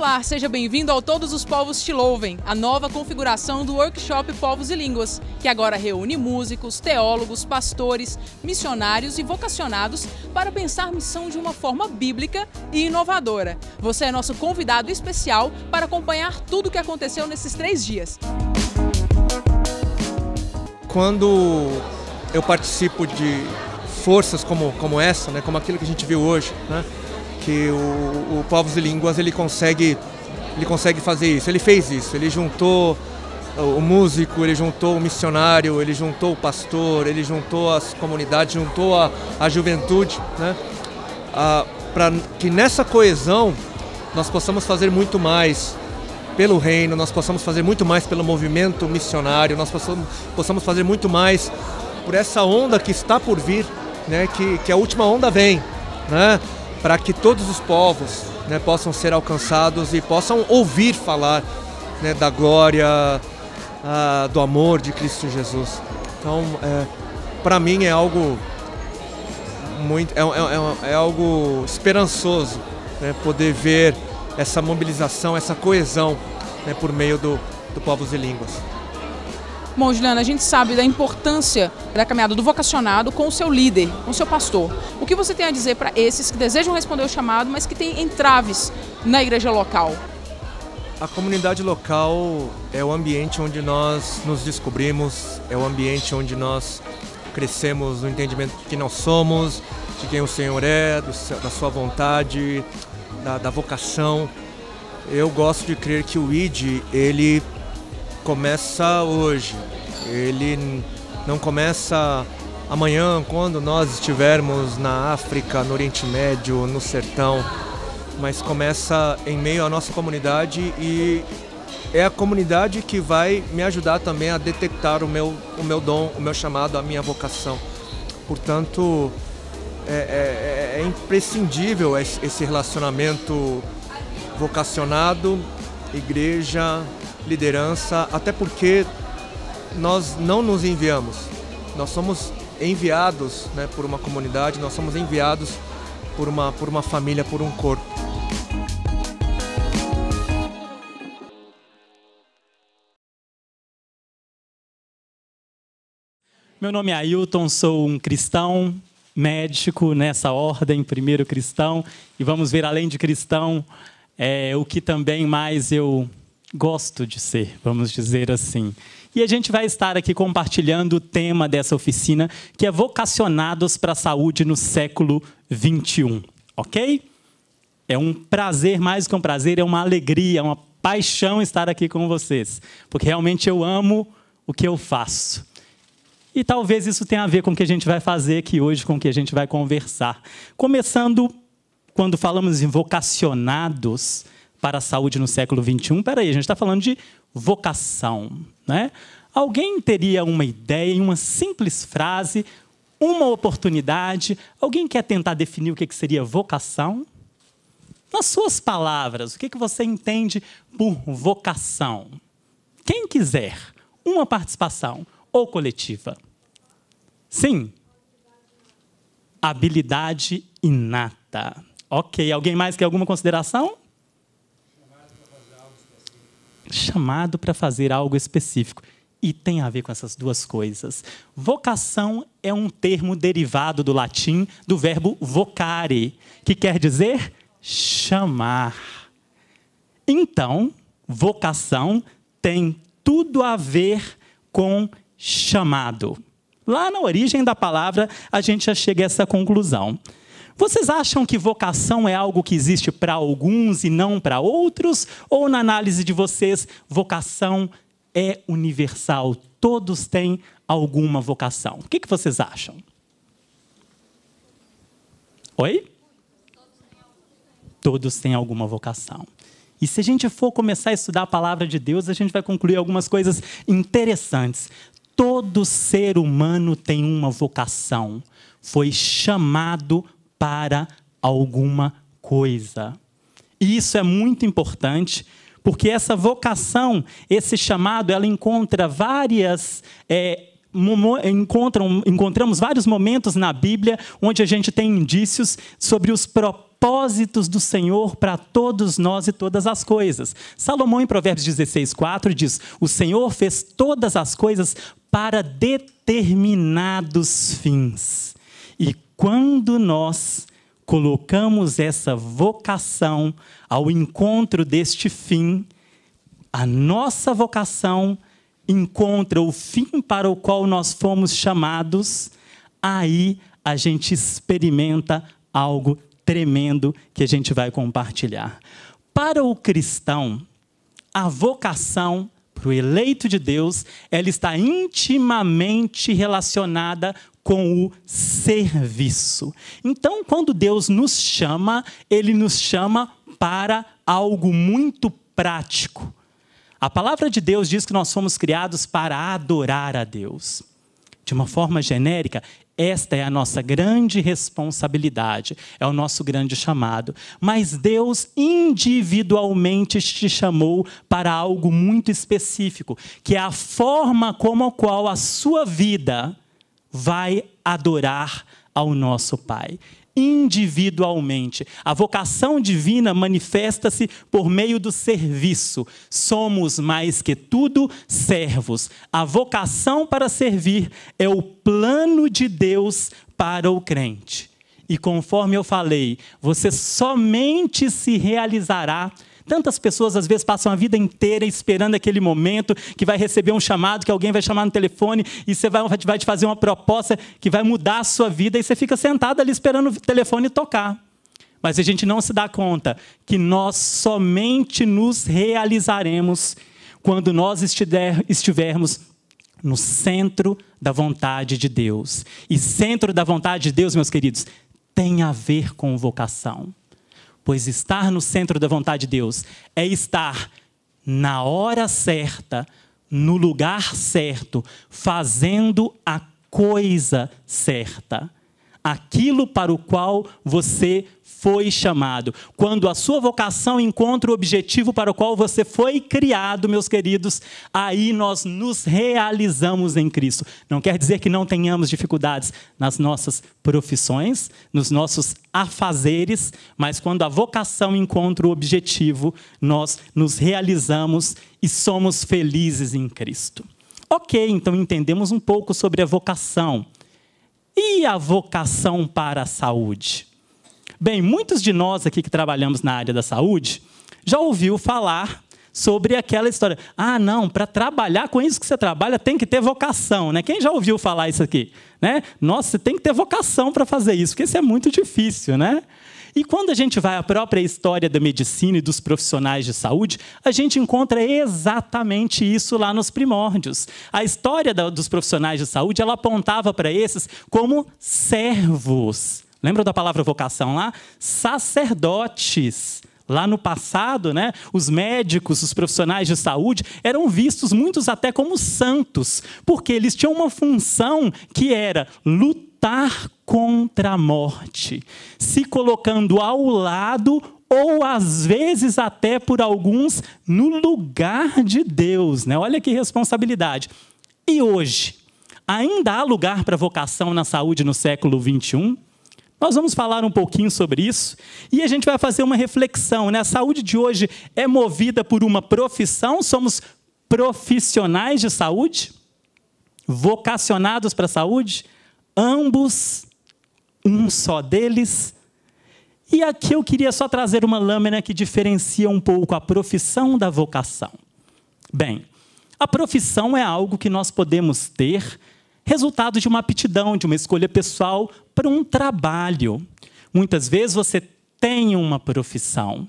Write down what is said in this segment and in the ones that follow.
Olá, seja bem-vindo ao Todos os Povos Te Louvem, a nova configuração do workshop Povos e Línguas, que agora reúne músicos, teólogos, pastores, missionários e vocacionados para pensar missão de uma forma bíblica e inovadora. Você é nosso convidado especial para acompanhar tudo o que aconteceu nesses três dias. Quando eu participo de forças como, como essa, né, como aquilo que a gente viu hoje, né, que o, o Povos e Línguas ele consegue, ele consegue fazer isso. Ele fez isso, ele juntou uh, o músico, ele juntou o missionário, ele juntou o pastor, ele juntou as comunidades, juntou a, a juventude, né? Ah, para que nessa coesão nós possamos fazer muito mais pelo reino, nós possamos fazer muito mais pelo movimento missionário, nós possamos, possamos fazer muito mais por essa onda que está por vir, né? que, que a última onda vem. Né? para que todos os povos né, possam ser alcançados e possam ouvir falar né, da glória, ah, do amor de Cristo Jesus. Então, é, para mim é algo muito, é, é, é, é algo esperançoso né, poder ver essa mobilização, essa coesão né, por meio do, do Povos e Línguas. Bom, Juliana, a gente sabe da importância da caminhada do vocacionado com o seu líder, com o seu pastor. O que você tem a dizer para esses que desejam responder o chamado, mas que têm entraves na igreja local? A comunidade local é o ambiente onde nós nos descobrimos, é o ambiente onde nós crescemos no entendimento de quem nós somos, de quem o Senhor é, da sua vontade, da, da vocação. Eu gosto de crer que o ID, ele começa hoje. Ele não começa amanhã, quando nós estivermos na África, no Oriente Médio, no sertão, mas começa em meio à nossa comunidade e é a comunidade que vai me ajudar também a detectar o meu, o meu dom, o meu chamado, a minha vocação. Portanto, é, é, é, é imprescindível esse relacionamento vocacionado, igreja, liderança, até porque nós não nos enviamos. Nós somos enviados né, por uma comunidade, nós somos enviados por uma, por uma família, por um corpo. Meu nome é Ailton, sou um cristão médico nessa ordem, primeiro cristão, e vamos ver além de cristão é, o que também mais eu gosto de ser, vamos dizer assim. E a gente vai estar aqui compartilhando o tema dessa oficina, que é Vocacionados para a Saúde no Século XXI, ok? É um prazer, mais que um prazer, é uma alegria, é uma paixão estar aqui com vocês, porque realmente eu amo o que eu faço. E talvez isso tenha a ver com o que a gente vai fazer aqui hoje, com o que a gente vai conversar. Começando, quando falamos em vocacionados, para a saúde no século XXI, peraí, a gente está falando de vocação. Né? Alguém teria uma ideia em uma simples frase, uma oportunidade? Alguém quer tentar definir o que seria vocação? Nas suas palavras, o que você entende por vocação? Quem quiser, uma participação ou coletiva. Sim. Habilidade inata. Ok. Alguém mais quer alguma consideração? chamado para fazer algo específico. E tem a ver com essas duas coisas. Vocação é um termo derivado do latim do verbo vocare, que quer dizer chamar. Então, vocação tem tudo a ver com chamado. Lá na origem da palavra, a gente já chega a essa conclusão. Vocês acham que vocação é algo que existe para alguns e não para outros? Ou, na análise de vocês, vocação é universal? Todos têm alguma vocação. O que, que vocês acham? Oi? Todos têm alguma vocação. E se a gente for começar a estudar a palavra de Deus, a gente vai concluir algumas coisas interessantes. Todo ser humano tem uma vocação, foi chamado para alguma coisa. E isso é muito importante, porque essa vocação, esse chamado, ela encontra várias. É, encontram, encontramos vários momentos na Bíblia onde a gente tem indícios sobre os propósitos propósitos do Senhor para todos nós e todas as coisas. Salomão, em Provérbios 16, 4, diz: O Senhor fez todas as coisas para determinados fins quando nós colocamos essa vocação ao encontro deste fim, a nossa vocação encontra o fim para o qual nós fomos chamados, aí a gente experimenta algo tremendo que a gente vai compartilhar. Para o cristão, a vocação para o eleito de Deus, ela está intimamente relacionada com o serviço. Então, quando Deus nos chama, ele nos chama para algo muito prático. A palavra de Deus diz que nós fomos criados para adorar a Deus. De uma forma genérica, esta é a nossa grande responsabilidade, é o nosso grande chamado. Mas Deus individualmente te chamou para algo muito específico, que é a forma como a qual a sua vida vai adorar ao nosso Pai individualmente. A vocação divina manifesta-se por meio do serviço. Somos mais que tudo servos. A vocação para servir é o plano de Deus para o crente. E conforme eu falei, você somente se realizará Tantas pessoas às vezes passam a vida inteira esperando aquele momento que vai receber um chamado, que alguém vai chamar no telefone e você vai, vai te fazer uma proposta que vai mudar a sua vida e você fica sentado ali esperando o telefone tocar. Mas a gente não se dá conta que nós somente nos realizaremos quando nós estiver, estivermos no centro da vontade de Deus. E centro da vontade de Deus, meus queridos, tem a ver com vocação. Pois estar no centro da vontade de Deus é estar na hora certa, no lugar certo, fazendo a coisa certa, aquilo para o qual você foi chamado, quando a sua vocação encontra o objetivo para o qual você foi criado, meus queridos, aí nós nos realizamos em Cristo. Não quer dizer que não tenhamos dificuldades nas nossas profissões, nos nossos afazeres, mas quando a vocação encontra o objetivo, nós nos realizamos e somos felizes em Cristo. Ok, então entendemos um pouco sobre a vocação. E a vocação para a saúde? Bem, muitos de nós aqui que trabalhamos na área da saúde já ouviu falar sobre aquela história. Ah, não, para trabalhar com isso que você trabalha tem que ter vocação, né? Quem já ouviu falar isso aqui, né? Nossa, você tem que ter vocação para fazer isso, porque isso é muito difícil, né? E quando a gente vai à própria história da medicina e dos profissionais de saúde, a gente encontra exatamente isso lá nos primórdios. A história da, dos profissionais de saúde, ela apontava para esses como servos Lembra da palavra vocação lá? Sacerdotes. Lá no passado, né, os médicos, os profissionais de saúde eram vistos muitos até como santos, porque eles tinham uma função que era lutar contra a morte, se colocando ao lado ou às vezes até por alguns no lugar de Deus, né? Olha que responsabilidade. E hoje, ainda há lugar para vocação na saúde no século 21? Nós vamos falar um pouquinho sobre isso e a gente vai fazer uma reflexão. Né? A saúde de hoje é movida por uma profissão, somos profissionais de saúde, vocacionados para a saúde, ambos, um só deles. E aqui eu queria só trazer uma lâmina que diferencia um pouco a profissão da vocação. Bem, a profissão é algo que nós podemos ter resultado de uma aptidão, de uma escolha pessoal para um trabalho. Muitas vezes você tem uma profissão,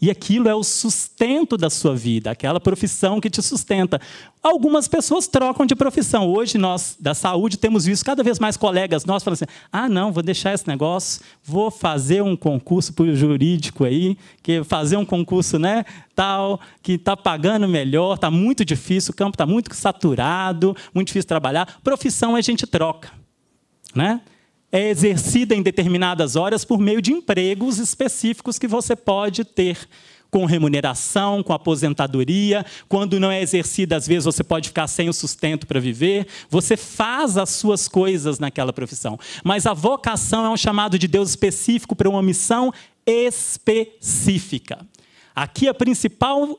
e aquilo é o sustento da sua vida, aquela profissão que te sustenta. Algumas pessoas trocam de profissão. Hoje nós da saúde temos visto cada vez mais colegas nossos falando assim: "Ah, não, vou deixar esse negócio, vou fazer um concurso para o jurídico aí, que fazer um concurso, né, tal, que está pagando melhor, está muito difícil, o campo está muito saturado, muito difícil trabalhar. Profissão a gente troca, né? é exercida em determinadas horas por meio de empregos específicos que você pode ter com remuneração, com aposentadoria. Quando não é exercida, às vezes você pode ficar sem o sustento para viver. Você faz as suas coisas naquela profissão. Mas a vocação é um chamado de Deus específico para uma missão específica. Aqui a principal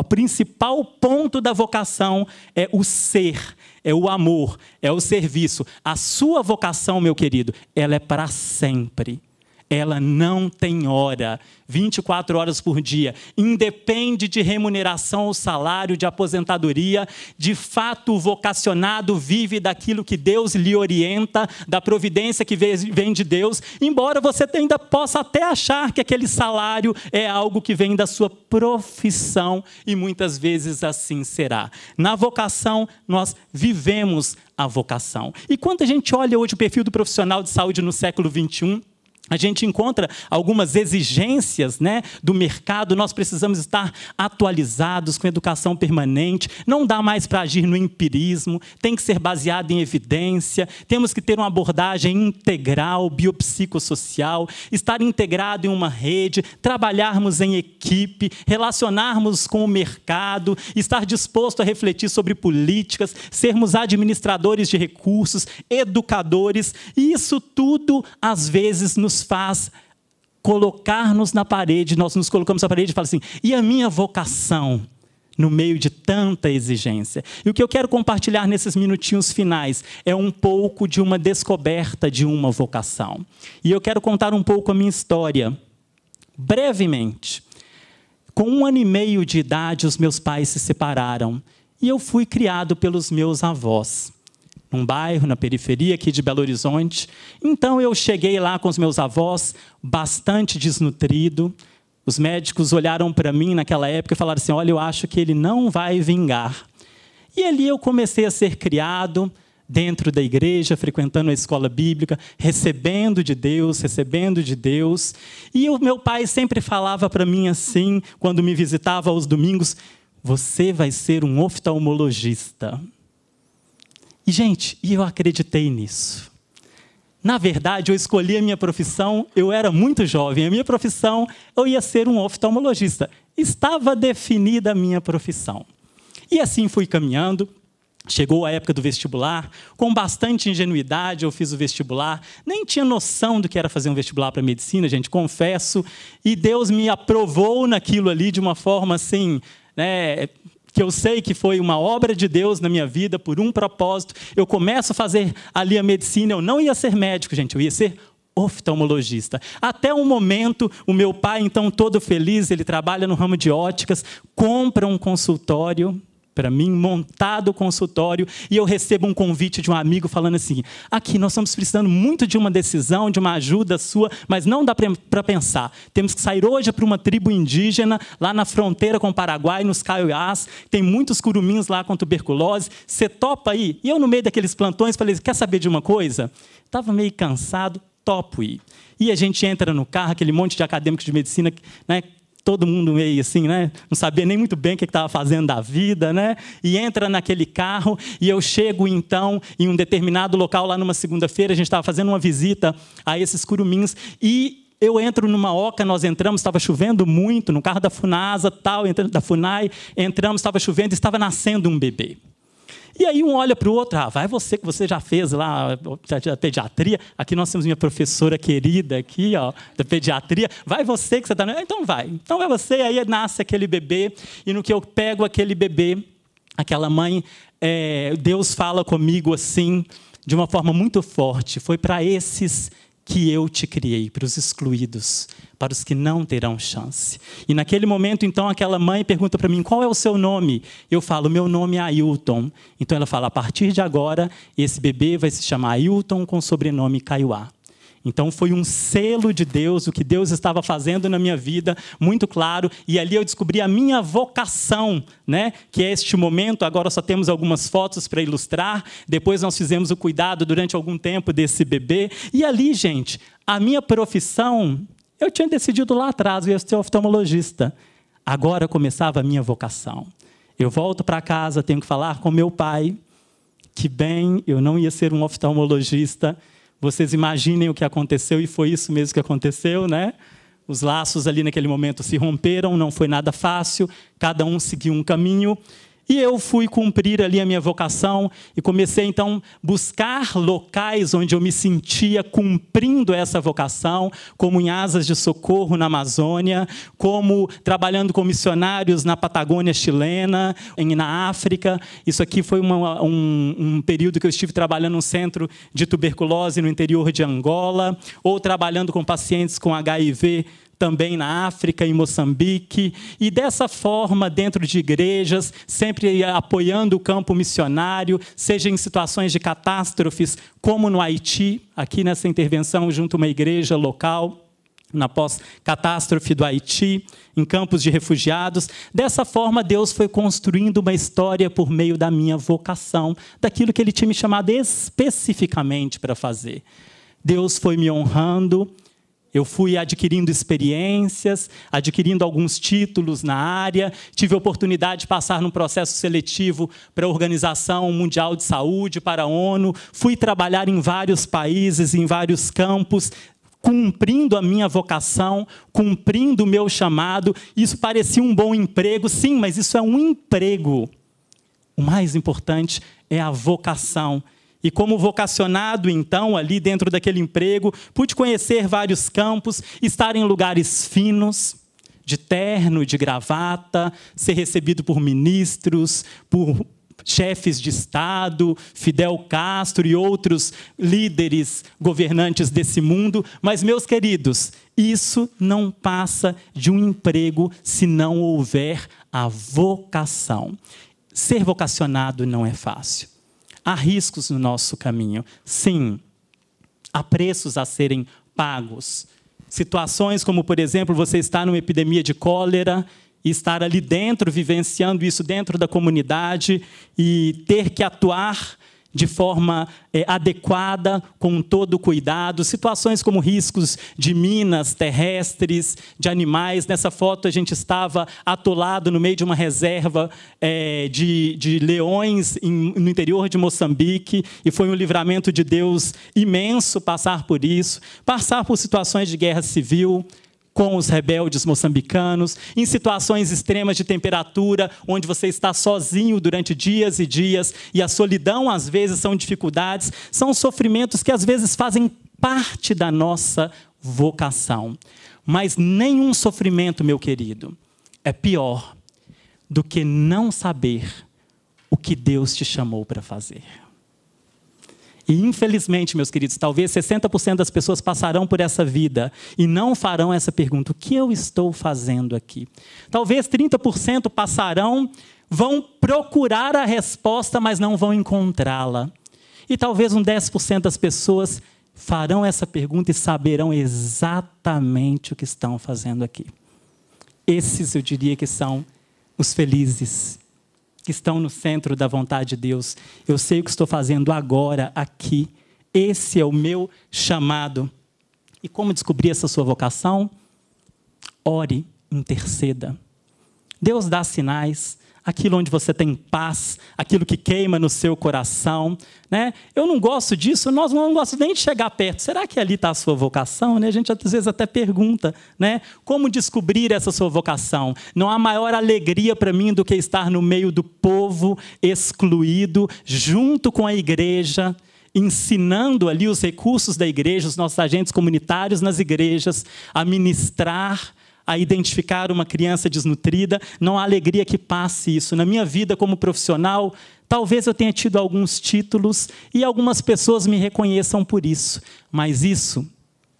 o principal ponto da vocação é o ser, é o amor, é o serviço. A sua vocação, meu querido, ela é para sempre ela não tem hora, 24 horas por dia, independe de remuneração ou salário, de aposentadoria. De fato, o vocacionado vive daquilo que Deus lhe orienta, da providência que vem de Deus, embora você ainda possa até achar que aquele salário é algo que vem da sua profissão, e muitas vezes assim será. Na vocação, nós vivemos a vocação. E quando a gente olha hoje o perfil do profissional de saúde no século 21, a gente encontra algumas exigências né, do mercado, nós precisamos estar atualizados com educação permanente, não dá mais para agir no empirismo, tem que ser baseado em evidência, temos que ter uma abordagem integral, biopsicossocial, estar integrado em uma rede, trabalharmos em equipe, relacionarmos com o mercado, estar disposto a refletir sobre políticas, sermos administradores de recursos, educadores, e isso tudo às vezes nos faz colocar-nos na parede, nós nos colocamos na parede e fala assim: e a minha vocação no meio de tanta exigência? E o que eu quero compartilhar nesses minutinhos finais é um pouco de uma descoberta de uma vocação. E eu quero contar um pouco a minha história, brevemente. Com um ano e meio de idade, os meus pais se separaram e eu fui criado pelos meus avós num bairro na periferia aqui de Belo Horizonte. Então eu cheguei lá com os meus avós, bastante desnutrido. Os médicos olharam para mim naquela época e falaram assim: "Olha, eu acho que ele não vai vingar". E ali eu comecei a ser criado dentro da igreja, frequentando a escola bíblica, recebendo de Deus, recebendo de Deus. E o meu pai sempre falava para mim assim, quando me visitava aos domingos: "Você vai ser um oftalmologista". E, gente, eu acreditei nisso. Na verdade, eu escolhi a minha profissão, eu era muito jovem. A minha profissão, eu ia ser um oftalmologista. Estava definida a minha profissão. E assim fui caminhando. Chegou a época do vestibular, com bastante ingenuidade eu fiz o vestibular, nem tinha noção do que era fazer um vestibular para medicina, gente, confesso, e Deus me aprovou naquilo ali de uma forma assim, né, que eu sei que foi uma obra de Deus na minha vida, por um propósito, eu começo a fazer ali a medicina, eu não ia ser médico, gente, eu ia ser oftalmologista. Até um momento, o meu pai, então todo feliz, ele trabalha no ramo de óticas, compra um consultório para mim, montado o consultório, e eu recebo um convite de um amigo falando assim: aqui, nós estamos precisando muito de uma decisão, de uma ajuda sua, mas não dá para pensar. Temos que sair hoje para uma tribo indígena, lá na fronteira com o Paraguai, nos Caiuás, tem muitos curumins lá com tuberculose, você topa aí? E eu, no meio daqueles plantões, falei: quer saber de uma coisa? Estava meio cansado, topo ir. E a gente entra no carro, aquele monte de acadêmicos de medicina né, todo mundo meio assim, né? Não sabia nem muito bem o que estava fazendo da vida, né? E entra naquele carro e eu chego então em um determinado local lá numa segunda-feira, a gente estava fazendo uma visita a esses curumins e eu entro numa oca, nós entramos, estava chovendo muito, no carro da Funasa, tal, entrando da Funai, entramos, estava chovendo, estava nascendo um bebê. E aí um olha para o outro, ah, vai você que você já fez lá a pediatria. Aqui nós temos minha professora querida aqui, ó, da pediatria. Vai você que você está... Né? Ah, então vai. Então vai você, aí nasce aquele bebê. E no que eu pego aquele bebê, aquela mãe, é, Deus fala comigo assim, de uma forma muito forte. Foi para esses que eu te criei, para os excluídos, para os que não terão chance. E naquele momento, então, aquela mãe pergunta para mim: qual é o seu nome? Eu falo: meu nome é Ailton. Então ela fala: a partir de agora, esse bebê vai se chamar Ailton com o sobrenome Kaiowá. Então foi um selo de Deus, o que Deus estava fazendo na minha vida, muito claro, e ali eu descobri a minha vocação, né? Que é este momento, agora só temos algumas fotos para ilustrar. Depois nós fizemos o cuidado durante algum tempo desse bebê, e ali, gente, a minha profissão, eu tinha decidido lá atrás, eu ia ser oftalmologista. Agora começava a minha vocação. Eu volto para casa, tenho que falar com meu pai, que bem, eu não ia ser um oftalmologista, vocês imaginem o que aconteceu e foi isso mesmo que aconteceu, né? Os laços ali naquele momento se romperam, não foi nada fácil, cada um seguiu um caminho e eu fui cumprir ali a minha vocação e comecei então buscar locais onde eu me sentia cumprindo essa vocação, como em asas de socorro na Amazônia, como trabalhando com missionários na Patagônia chilena, em, na África. Isso aqui foi uma, um, um período que eu estive trabalhando um centro de tuberculose no interior de Angola, ou trabalhando com pacientes com HIV também na África, em Moçambique, e dessa forma, dentro de igrejas, sempre apoiando o campo missionário, seja em situações de catástrofes, como no Haiti, aqui nessa intervenção junto a uma igreja local na pós-catástrofe do Haiti, em campos de refugiados. Dessa forma, Deus foi construindo uma história por meio da minha vocação, daquilo que Ele tinha me chamado especificamente para fazer. Deus foi me honrando, eu fui adquirindo experiências, adquirindo alguns títulos na área, tive a oportunidade de passar num processo seletivo para a Organização Mundial de Saúde, para a ONU, fui trabalhar em vários países, em vários campos, cumprindo a minha vocação, cumprindo o meu chamado. Isso parecia um bom emprego, sim, mas isso é um emprego. O mais importante é a vocação e como vocacionado, então, ali dentro daquele emprego, pude conhecer vários campos, estar em lugares finos, de terno, de gravata, ser recebido por ministros, por chefes de Estado, Fidel Castro e outros líderes governantes desse mundo. Mas, meus queridos, isso não passa de um emprego se não houver a vocação. Ser vocacionado não é fácil. Há riscos no nosso caminho, sim. Há preços a serem pagos. Situações como, por exemplo, você estar numa epidemia de cólera e estar ali dentro, vivenciando isso dentro da comunidade e ter que atuar de forma é, adequada, com todo cuidado, situações como riscos de minas terrestres, de animais. Nessa foto a gente estava atolado no meio de uma reserva é, de, de leões em, no interior de Moçambique e foi um livramento de Deus imenso passar por isso, passar por situações de guerra civil, com os rebeldes moçambicanos, em situações extremas de temperatura, onde você está sozinho durante dias e dias, e a solidão às vezes são dificuldades, são sofrimentos que às vezes fazem parte da nossa vocação. Mas nenhum sofrimento, meu querido, é pior do que não saber o que Deus te chamou para fazer. E infelizmente, meus queridos, talvez 60% das pessoas passarão por essa vida e não farão essa pergunta: o que eu estou fazendo aqui? Talvez 30% passarão, vão procurar a resposta, mas não vão encontrá-la. E talvez um 10% das pessoas farão essa pergunta e saberão exatamente o que estão fazendo aqui. Esses eu diria que são os felizes que estão no centro da vontade de Deus. Eu sei o que estou fazendo agora, aqui. Esse é o meu chamado. E como descobrir essa sua vocação? Ore, interceda. Deus dá sinais, aquilo onde você tem paz, aquilo que queima no seu coração. Né? Eu não gosto disso, nós não gostamos nem de chegar perto. Será que ali está a sua vocação? Né? A gente às vezes até pergunta, né? como descobrir essa sua vocação? Não há maior alegria para mim do que estar no meio do povo excluído, junto com a igreja, ensinando ali os recursos da igreja, os nossos agentes comunitários nas igrejas, a ministrar a identificar uma criança desnutrida, não há alegria que passe isso. Na minha vida como profissional, talvez eu tenha tido alguns títulos e algumas pessoas me reconheçam por isso, mas isso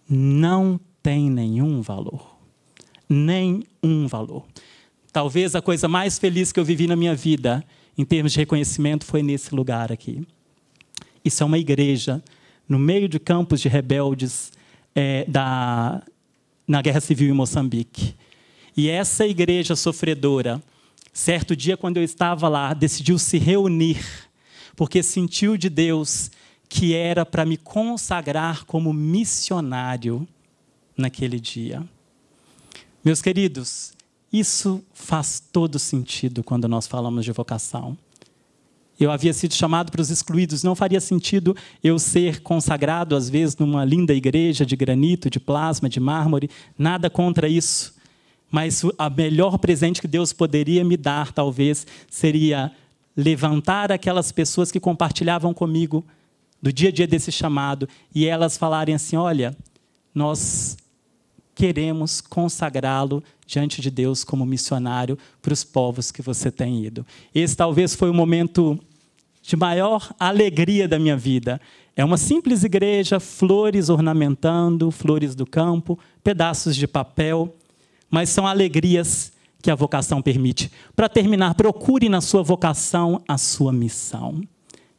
não tem nenhum valor. Nenhum valor. Talvez a coisa mais feliz que eu vivi na minha vida, em termos de reconhecimento, foi nesse lugar aqui. Isso é uma igreja no meio de campos de rebeldes é, da, na Guerra Civil em Moçambique. E essa igreja sofredora, certo dia, quando eu estava lá, decidiu se reunir, porque sentiu de Deus que era para me consagrar como missionário naquele dia. Meus queridos, isso faz todo sentido quando nós falamos de vocação. Eu havia sido chamado para os excluídos. Não faria sentido eu ser consagrado, às vezes, numa linda igreja de granito, de plasma, de mármore. Nada contra isso. Mas o melhor presente que Deus poderia me dar, talvez, seria levantar aquelas pessoas que compartilhavam comigo do dia a dia desse chamado e elas falarem assim: olha, nós queremos consagrá-lo diante de Deus como missionário para os povos que você tem ido. Esse talvez foi o momento de maior alegria da minha vida. É uma simples igreja, flores ornamentando, flores do campo, pedaços de papel, mas são alegrias que a vocação permite. Para terminar, procure na sua vocação a sua missão.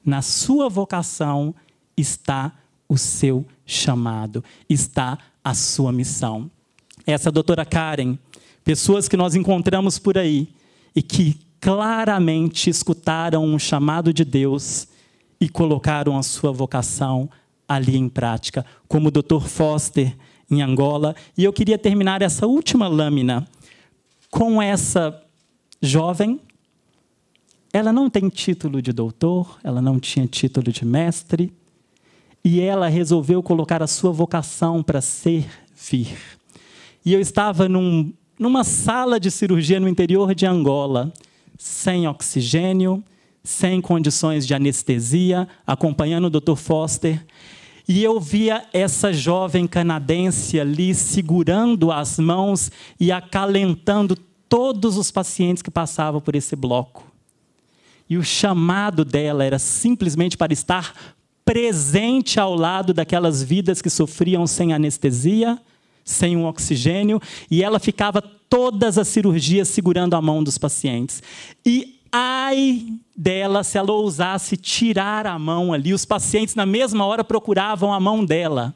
Na sua vocação está o seu chamado, está a sua missão. Essa é a doutora Karen, pessoas que nós encontramos por aí e que claramente escutaram um chamado de Deus e colocaram a sua vocação ali em prática, como o Dr. Foster em Angola. E eu queria terminar essa última lâmina com essa jovem. Ela não tem título de doutor, ela não tinha título de mestre, e ela resolveu colocar a sua vocação para servir. E eu estava num, numa sala de cirurgia no interior de Angola sem oxigênio, sem condições de anestesia, acompanhando o Dr. Foster. E eu via essa jovem canadense ali segurando as mãos e acalentando todos os pacientes que passavam por esse bloco. E o chamado dela era simplesmente para estar presente ao lado daquelas vidas que sofriam sem anestesia, sem um oxigênio, e ela ficava todas as cirurgias segurando a mão dos pacientes. E ai dela se ela ousasse tirar a mão ali, os pacientes na mesma hora procuravam a mão dela.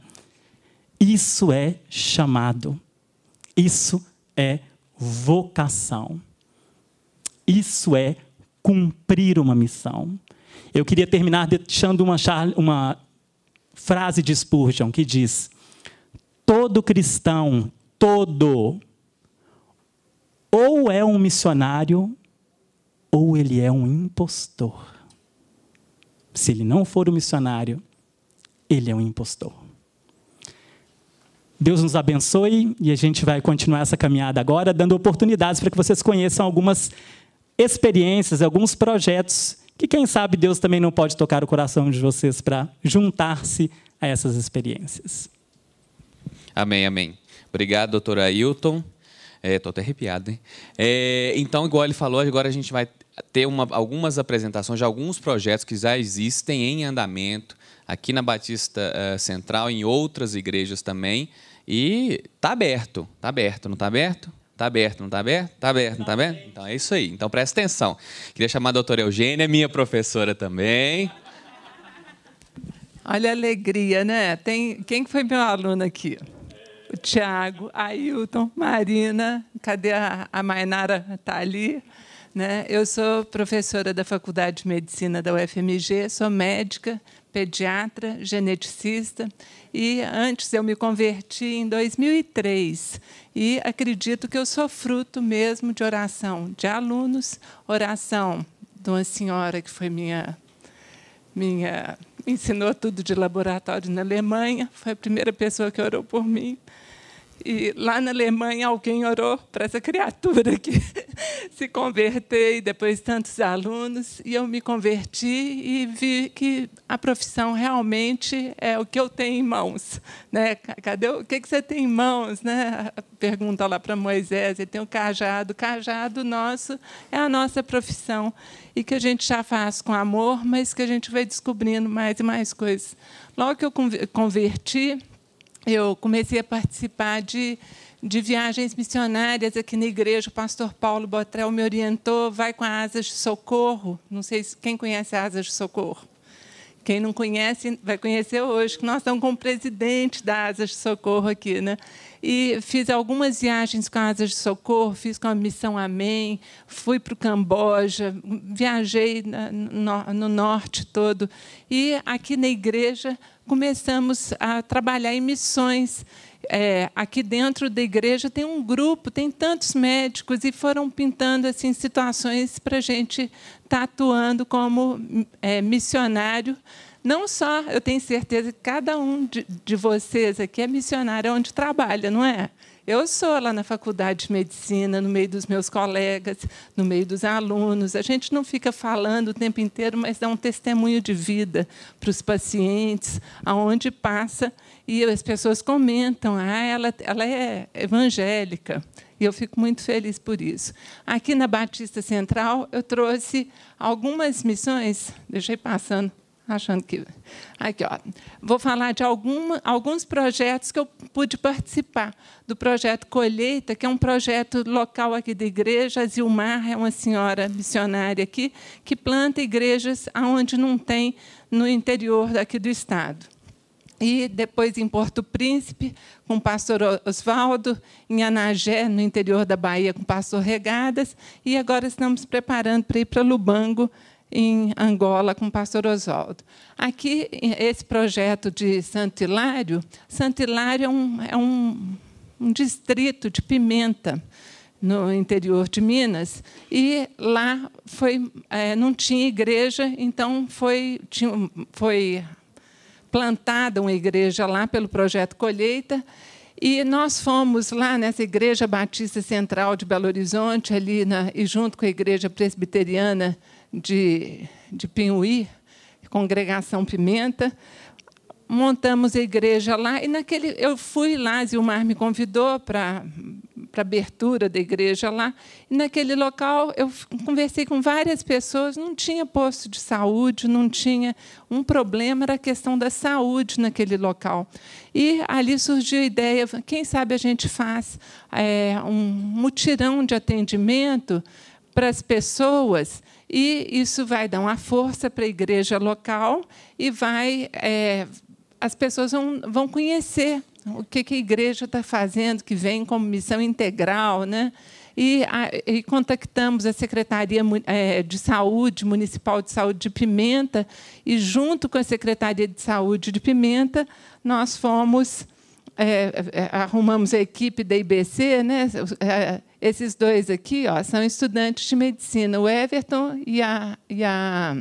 Isso é chamado. Isso é vocação. Isso é cumprir uma missão. Eu queria terminar deixando uma, uma frase de Spurgeon que diz: Todo cristão, todo ou é um missionário, ou ele é um impostor. Se ele não for um missionário, ele é um impostor. Deus nos abençoe e a gente vai continuar essa caminhada agora, dando oportunidades para que vocês conheçam algumas experiências, alguns projetos que, quem sabe, Deus também não pode tocar o coração de vocês para juntar-se a essas experiências. Amém, amém. Obrigado, doutor Ailton. É, tô até arrepiado, hein? É, então, igual ele falou, agora a gente vai ter uma, algumas apresentações de alguns projetos que já existem em andamento aqui na Batista uh, Central, em outras igrejas também. E tá aberto, tá aberto, não tá aberto? Tá aberto, não tá aberto? Tá aberto, não tá aberto? Então é isso aí. Então presta atenção. Queria chamar a doutora Eugênia, é minha professora também. Olha a alegria, né? Tem... Quem foi meu aluno aqui? o Tiago, Ailton, Marina, cadê a, a Mainara? Está ali. Né? Eu sou professora da Faculdade de Medicina da UFMG, sou médica, pediatra, geneticista e antes eu me converti em 2003 e acredito que eu sou fruto mesmo de oração de alunos, oração de uma senhora que foi minha minha ensinou tudo de laboratório na Alemanha, foi a primeira pessoa que orou por mim. E lá na Alemanha alguém orou para essa criatura que se converteu, e depois tantos alunos, e eu me converti e vi que a profissão realmente é o que eu tenho em mãos, né? Cadê o, que que você tem em mãos, né? Pergunta lá para Moisés, ele tem o cajado, o cajado nosso é a nossa profissão e que a gente já faz com amor, mas que a gente vai descobrindo mais e mais coisas. Logo que eu converti, eu comecei a participar de, de viagens missionárias aqui na igreja. O pastor Paulo Botrel me orientou, vai com a Asas de Socorro. Não sei quem conhece a Asas de Socorro. Quem não conhece vai conhecer hoje, que nós estamos com o presidente da Asas de Socorro aqui. Né? E fiz algumas viagens com a Asas de Socorro, fiz com a Missão Amém, fui para o Camboja, viajei no norte todo. E aqui na igreja começamos a trabalhar em missões é, aqui dentro da igreja tem um grupo, tem tantos médicos e foram pintando assim situações para a gente estar tá atuando como é, missionário. Não só, eu tenho certeza que cada um de, de vocês aqui é missionário onde trabalha, não é? Eu sou lá na faculdade de medicina, no meio dos meus colegas, no meio dos alunos. A gente não fica falando o tempo inteiro, mas dá um testemunho de vida para os pacientes, aonde passa e as pessoas comentam, ah, ela, ela é evangélica. E eu fico muito feliz por isso. Aqui na Batista Central, eu trouxe algumas missões, deixei passando, achando que. Aqui, ó. Vou falar de alguma, alguns projetos que eu pude participar. Do projeto Colheita, que é um projeto local aqui da igreja. A Zilmar é uma senhora missionária aqui, que planta igrejas onde não tem no interior aqui do estado e depois em Porto Príncipe, com o pastor Oswaldo, em Anagé, no interior da Bahia, com o pastor Regadas, e agora estamos preparando para ir para Lubango, em Angola, com o pastor Oswaldo. Aqui, esse projeto de Santo Hilário, Santo Hilário é um, é um, um distrito de pimenta, no interior de Minas e lá foi é, não tinha igreja então foi tinha, foi plantada uma igreja lá pelo projeto Colheita. E nós fomos lá nessa Igreja Batista Central de Belo Horizonte, ali na, e junto com a Igreja Presbiteriana de, de Pinhuí, Congregação Pimenta montamos a igreja lá e naquele eu fui lá, Zilmar me convidou para para abertura da igreja lá. E naquele local eu conversei com várias pessoas, não tinha posto de saúde, não tinha um problema, era a questão da saúde naquele local. E ali surgiu a ideia, quem sabe a gente faz é, um mutirão de atendimento para as pessoas e isso vai dar uma força para a igreja local e vai é, as pessoas vão, vão conhecer o que, que a igreja está fazendo, que vem como missão integral, né? E, a, e, contactamos a Secretaria é, de Saúde Municipal de Saúde de Pimenta e, junto com a Secretaria de Saúde de Pimenta, nós fomos é, é arrumamos a equipe da IBC, né? É, esses dois aqui, ó, são estudantes de medicina, o Everton e a, e a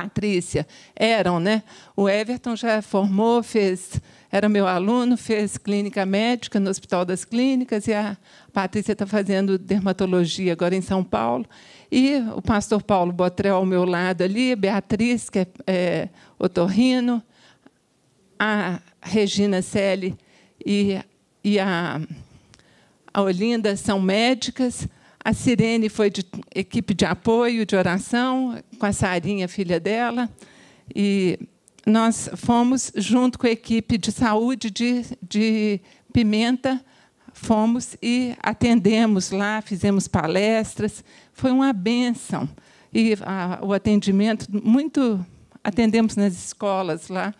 Patrícia eram, né? O Everton já formou, fez, era meu aluno, fez clínica médica no Hospital das Clínicas e a Patrícia está fazendo dermatologia agora em São Paulo. E o pastor Paulo Botrel ao meu lado ali, Beatriz, que é, é otorrino, a Regina Selle e, e a, a Olinda são médicas. A Sirene foi de equipe de apoio, de oração, com a Sarinha, filha dela. E nós fomos, junto com a equipe de saúde de, de Pimenta, fomos e atendemos lá, fizemos palestras. Foi uma benção. E a, ah, o atendimento, muito atendemos nas escolas lá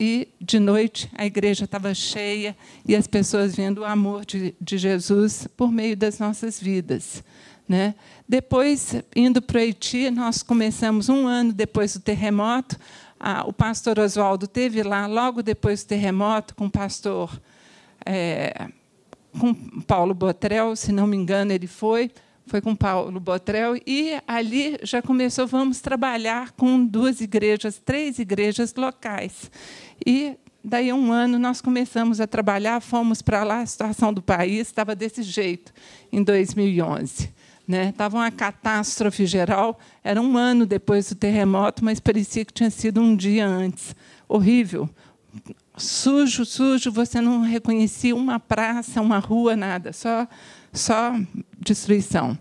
e de noite a igreja estava cheia e as pessoas vendo o amor de, de Jesus por meio das nossas vidas. Né? Depois, indo para o Haiti, nós começamos um ano depois do terremoto. A, o pastor Oswaldo teve lá logo depois do terremoto com o pastor é, com Paulo Botrel, se não me engano, ele foi foi com Paulo Botrel, e ali já começou, vamos trabalhar com duas igrejas, três igrejas locais. E daí um ano nós começamos a trabalhar, fomos para lá, a situação do país estava desse jeito em 2011. Né? Estava uma catástrofe geral. Era um ano depois do terremoto, mas parecia que tinha sido um dia antes. Horrível. Sujo, sujo, você não reconhecia uma praça, uma rua, nada, só, só destruição.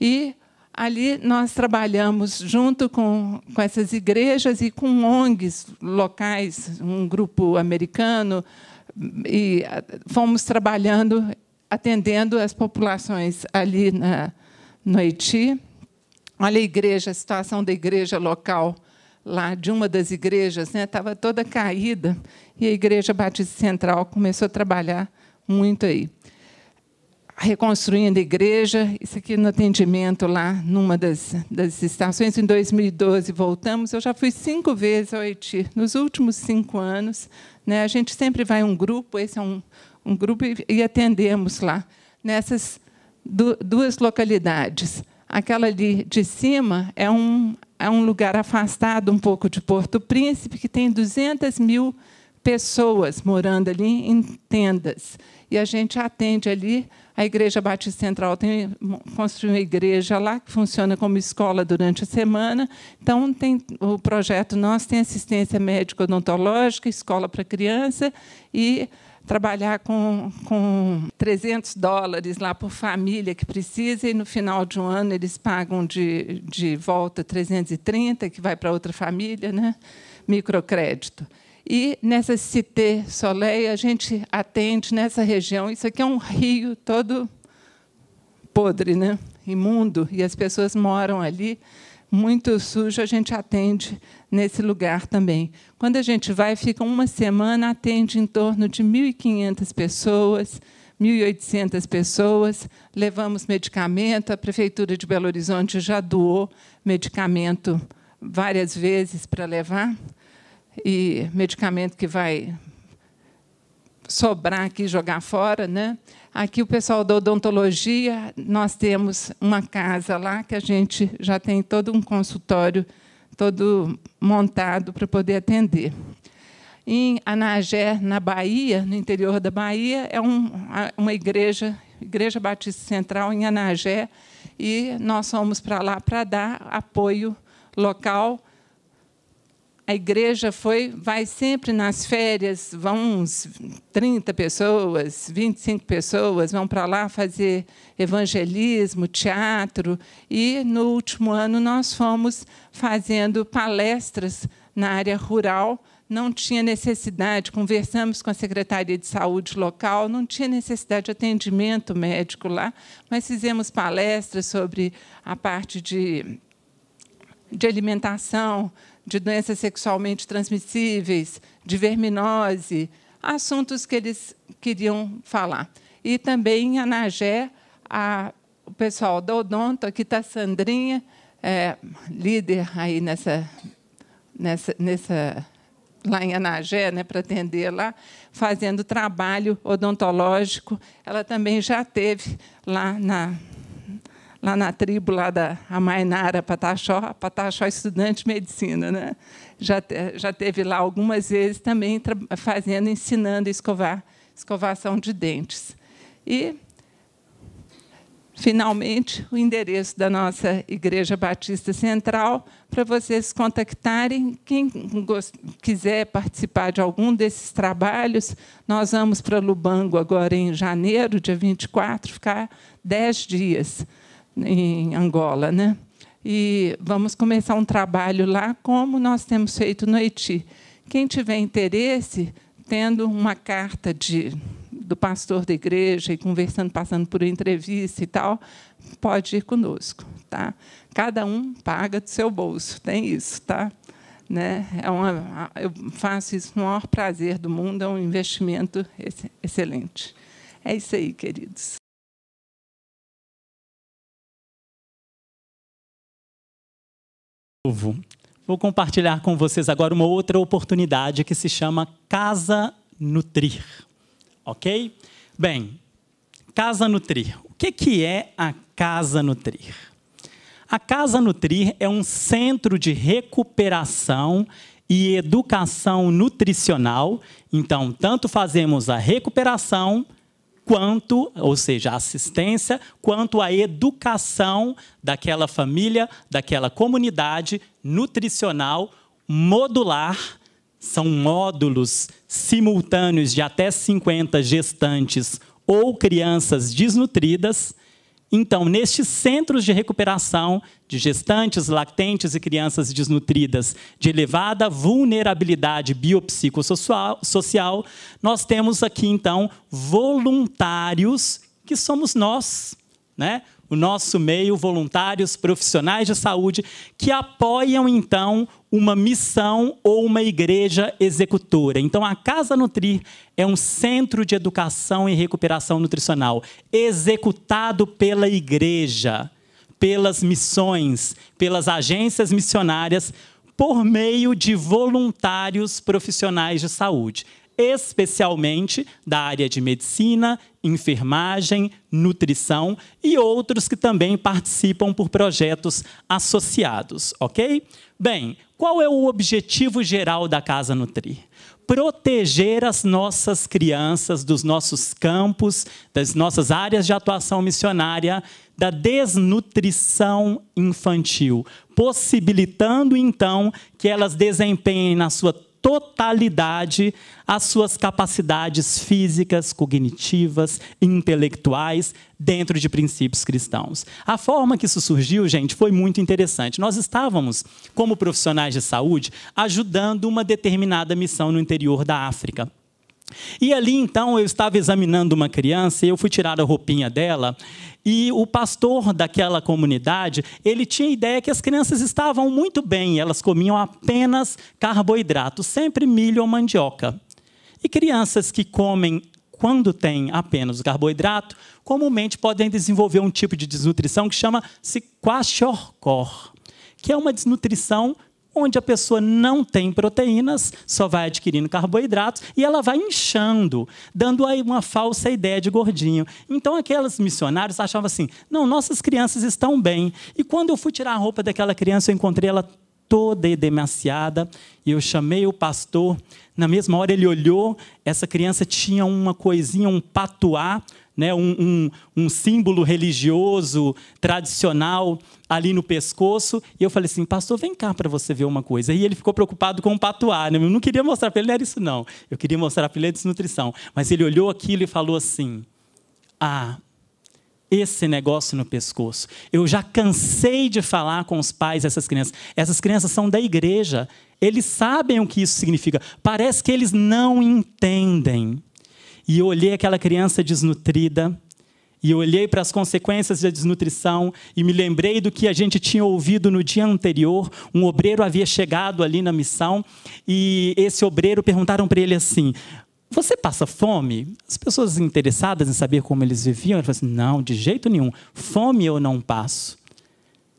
E Ali nós trabalhamos junto com, com essas igrejas e com ONGs locais, um grupo americano, e ah, fomos trabalhando, atendendo as populações ali na, no Haiti. Olha a igreja, a situação da igreja local lá de uma das igrejas, né, estava toda caída, e a igreja Batista Central começou a trabalhar muito aí reconstruindo a igreja, isso aqui é no atendimento lá, numa das, das estações, em 2012 voltamos, eu já fui cinco vezes ao Haiti, nos últimos cinco anos, né, a gente sempre vai um grupo, esse é um, um grupo, e atendemos lá, nessas duas localidades. Aquela ali de cima é um, é um lugar afastado um pouco de Porto Príncipe, que tem 200 mil pessoas morando ali em tendas. E a gente atende ali a Igreja Batista Central tem, construiu uma igreja lá que funciona como escola durante a semana. Então, tem, o projeto nós tem assistência médica odontológica, escola para criança e trabalhar com, com 300 dólares lá por família que precisa, e no final de um ano eles pagam de, de volta 330, que vai para outra família, né? microcrédito. E nessa Cité Soleil, a gente atende nessa região. Isso aqui é um rio todo podre, né? imundo, e as pessoas moram ali. Muito sujo, a gente atende nesse lugar também. Quando a gente vai, fica uma semana, atende em torno de 1.500 pessoas. 1.800 pessoas, levamos medicamento, a Prefeitura de Belo Horizonte já doou medicamento várias vezes para levar, e medicamento que vai sobrar aqui e jogar fora, né? Aqui o pessoal da odontologia, nós temos uma casa lá que a gente já tem todo um consultório todo montado para poder atender. Em Anagé, na Bahia, no interior da Bahia, é um, uma igreja, Igreja Batista Central em Anagé, e nós fomos para lá para dar apoio local a igreja foi, vai sempre nas férias, vão uns 30 pessoas, 25 pessoas, vão para lá fazer evangelismo, teatro. E no último ano nós fomos fazendo palestras na área rural, não tinha necessidade, conversamos com a Secretaria de Saúde local, não tinha necessidade de atendimento médico lá, mas fizemos palestras sobre a parte de de alimentação, de doenças sexualmente transmissíveis, de verminose, assuntos que eles queriam falar. E também a Nagé, a, o pessoal da Odonto, aqui está a Sandrinha, é, líder aí nessa, nessa, nessa lá em Anagé, né, para atender lá, fazendo trabalho odontológico. Ela também já teve lá na lá na tribo lá da Amainara Pataxó, a Pataxó é estudante de medicina, né? Já já teve lá algumas vezes também fazendo, ensinando a escovar, escovação de dentes. E finalmente o endereço da nossa Igreja Batista Central para vocês contactarem. Quem quiser participar de algum desses trabalhos, nós vamos para Lubango agora em janeiro, dia 24, ficar 10 dias em Angola, né? E vamos começar um trabalho lá, como nós temos feito no Haiti. Quem tiver interesse, tendo uma carta de do pastor da igreja e conversando, passando por entrevista e tal, pode ir conosco, tá? Cada um paga do seu bolso, tem isso, tá? Né? É uma, eu faço isso no maior prazer do mundo, é um investimento excelente. É isso aí, queridos. novo. Vou compartilhar com vocês agora uma outra oportunidade que se chama Casa Nutrir. Ok? Bem, Casa Nutrir. O que, que é a Casa Nutrir? A Casa Nutrir é um centro de recuperação e educação nutricional. Então, tanto fazemos a recuperação quanto, ou seja, a assistência, quanto à educação daquela família, daquela comunidade nutricional modular. São módulos simultâneos de até 50 gestantes ou crianças desnutridas então, nestes centros de recuperação de gestantes, lactentes e crianças desnutridas de elevada vulnerabilidade biopsicossocial, nós temos aqui, então, voluntários que somos nós, né? o nosso meio voluntários, profissionais de saúde que apoiam então uma missão ou uma igreja executora. Então a Casa Nutrir é um centro de educação e recuperação nutricional executado pela igreja, pelas missões, pelas agências missionárias por meio de voluntários profissionais de saúde especialmente da área de medicina, enfermagem, nutrição e outros que também participam por projetos associados, ok? Bem, qual é o objetivo geral da Casa Nutrir? proteger as nossas crianças dos nossos campos, das nossas áreas de atuação missionária, da desnutrição infantil, possibilitando então que elas desempenhem na sua totalidade as suas capacidades físicas, cognitivas, intelectuais, dentro de princípios cristãos. A forma que isso surgiu, gente, foi muito interessante. Nós estávamos, como profissionais de saúde, ajudando uma determinada missão no interior da África. E ali então eu estava examinando uma criança, e eu fui tirar a roupinha dela, e o pastor daquela comunidade, ele tinha a ideia que as crianças estavam muito bem, elas comiam apenas carboidratos, sempre milho ou mandioca. E crianças que comem quando têm apenas carboidrato, comumente podem desenvolver um tipo de desnutrição que chama-se kwashiorkor, que é uma desnutrição onde a pessoa não tem proteínas, só vai adquirindo carboidratos e ela vai inchando, dando aí uma falsa ideia de gordinho. Então, aquelas missionários achavam assim: não, nossas crianças estão bem. E quando eu fui tirar a roupa daquela criança, eu encontrei ela toda edemaciada, e eu chamei o pastor. Na mesma hora ele olhou, essa criança tinha uma coisinha, um patuá, né, um, um, um símbolo religioso tradicional ali no pescoço. E eu falei assim, pastor, vem cá para você ver uma coisa. E ele ficou preocupado com o patuá. Né? Eu não queria mostrar para ele, não era isso não. Eu queria mostrar para ele a desnutrição. Mas ele olhou aquilo e falou assim, ah, esse negócio no pescoço. Eu já cansei de falar com os pais dessas crianças. Essas crianças são da igreja. Eles sabem o que isso significa. Parece que eles não entendem. E eu olhei aquela criança desnutrida, e eu olhei para as consequências da desnutrição e me lembrei do que a gente tinha ouvido no dia anterior. Um obreiro havia chegado ali na missão e esse obreiro perguntaram para ele assim: Você passa fome? As pessoas interessadas em saber como eles viviam, ele falou assim: Não, de jeito nenhum, fome eu não passo.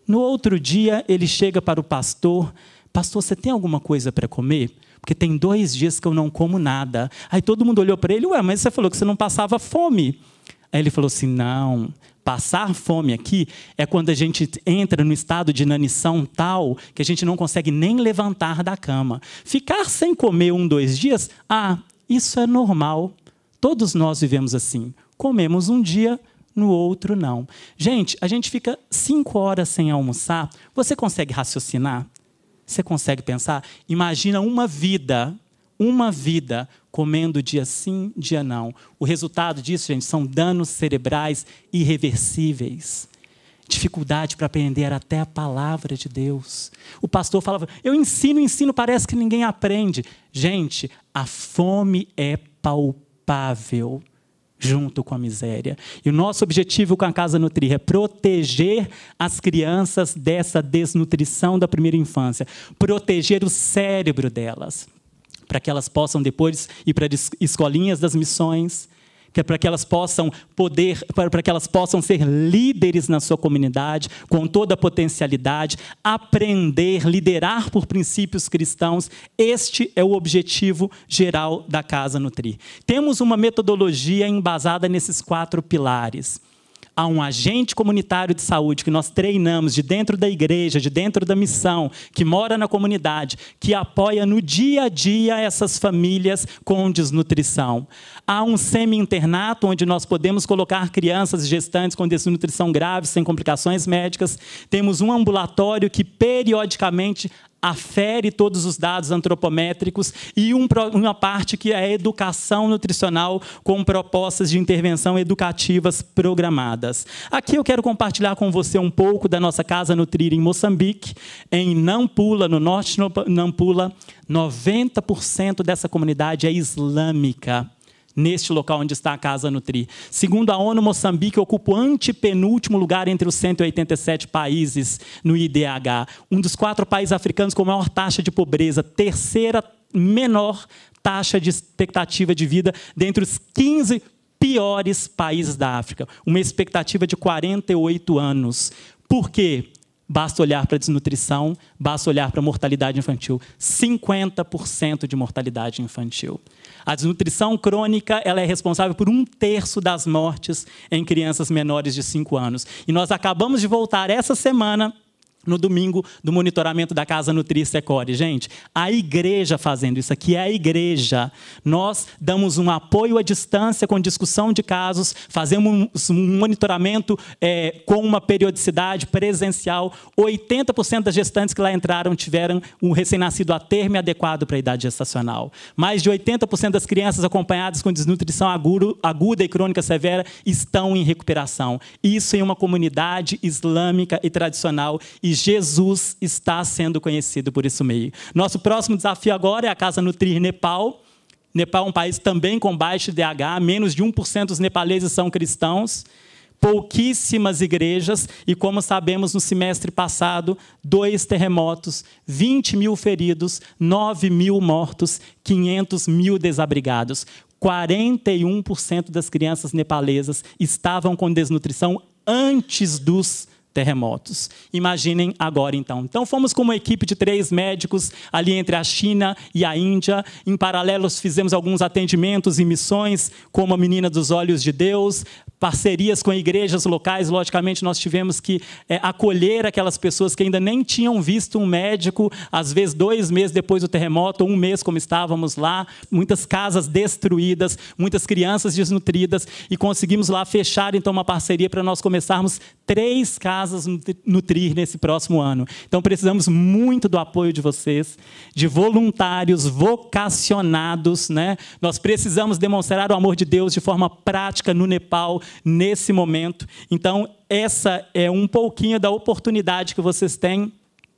No outro dia, ele chega para o pastor: Pastor, você tem alguma coisa para comer? porque tem dois dias que eu não como nada. Aí todo mundo olhou para ele, ué, mas você falou que você não passava fome. Aí ele falou assim: não, passar fome aqui é quando a gente entra no estado de inanição tal que a gente não consegue nem levantar da cama. Ficar sem comer um, dois dias, ah, isso é normal. Todos nós vivemos assim. Comemos um dia, no outro não. Gente, a gente fica cinco horas sem almoçar. Você consegue raciocinar? Você consegue pensar? Imagina uma vida, uma vida comendo dia sim, dia não. O resultado disso, gente, são danos cerebrais irreversíveis. Dificuldade para aprender até a palavra de Deus. O pastor falava: Eu ensino, ensino, parece que ninguém aprende. Gente, a fome é palpável junto com a miséria. E o nosso objetivo com a Casa Nutrir é proteger as crianças dessa desnutrição da primeira infância, proteger o cérebro delas, para que elas possam depois ir para escolinhas das missões, que é para que elas possam poder, para que elas possam ser líderes na sua comunidade, com toda a potencialidade, aprender, liderar por princípios cristãos. Este é o objetivo geral da Casa Nutri. Temos uma metodologia embasada nesses quatro pilares a um agente comunitário de saúde que nós treinamos de dentro da igreja, de dentro da missão, que mora na comunidade, que apoia no dia a dia essas famílias com desnutrição. Há um semi-internato onde nós podemos colocar crianças e gestantes com desnutrição grave, sem complicações médicas. Temos um ambulatório que periodicamente afere todos os dados antropométricos e um, uma parte que é a educação nutricional com propostas de intervenção educativas programadas. Aqui eu quero compartilhar com você um pouco da nossa Casa Nutrir em Moçambique, em Nampula, no norte de Nampula. 90% dessa comunidade é islâmica neste local onde está a Casa Nutri. Segundo a ONU, Moçambique ocupa o antepenúltimo lugar entre os 187 países no IDH, um dos quatro países africanos com maior taxa de pobreza, terceira menor taxa de expectativa de vida dentre os 15 piores países da África, uma expectativa de 48 anos. Por quê? Basta olhar para a desnutrição, basta olhar para a mortalidade infantil. 50% de mortalidade infantil. A desnutrição crônica ela é responsável por um terço das mortes em crianças menores de 5 anos. E nós acabamos de voltar essa semana no domingo do monitoramento da Casa Nutri Secore. Gente, a igreja fazendo isso aqui é a igreja. Nós damos um apoio à distância com discussão de casos, fazemos um monitoramento é, com uma periodicidade presencial. 80% das gestantes que lá entraram tiveram um recém-nascido a termo adequado para a idade gestacional. Mais de 80% das crianças acompanhadas com desnutrição aguda e crônica severa estão em recuperação. Isso em uma comunidade islâmica e tradicional e Jesus está sendo conhecido por isso meio. Nosso próximo desafio agora é a Casa Nutrir Nepal. Nepal é um país também com baixo DH, menos de 1% dos nepaleses são cristãos, pouquíssimas igrejas, e como sabemos, no semestre passado, dois terremotos, 20 mil feridos, 9 mil mortos, 500 mil desabrigados. 41% das crianças nepalesas estavam com desnutrição antes dos terremotos. Imaginem agora então. Então fomos com uma equipe de três médicos ali entre a China e a Índia. Em paralelo fizemos alguns atendimentos e missões, como a Menina dos Olhos de Deus, parcerias com igrejas locais. Logicamente nós tivemos que é, acolher aquelas pessoas que ainda nem tinham visto um médico, às vezes dois meses depois do terremoto, um mês como estávamos lá. Muitas casas destruídas, muitas crianças desnutridas e conseguimos lá fechar então uma parceria para nós começarmos três casas nutrir nesse próximo ano. Então precisamos muito do apoio de vocês, de voluntários vocacionados, né? Nós precisamos demonstrar o amor de Deus de forma prática no Nepal nesse momento. Então essa é um pouquinho da oportunidade que vocês têm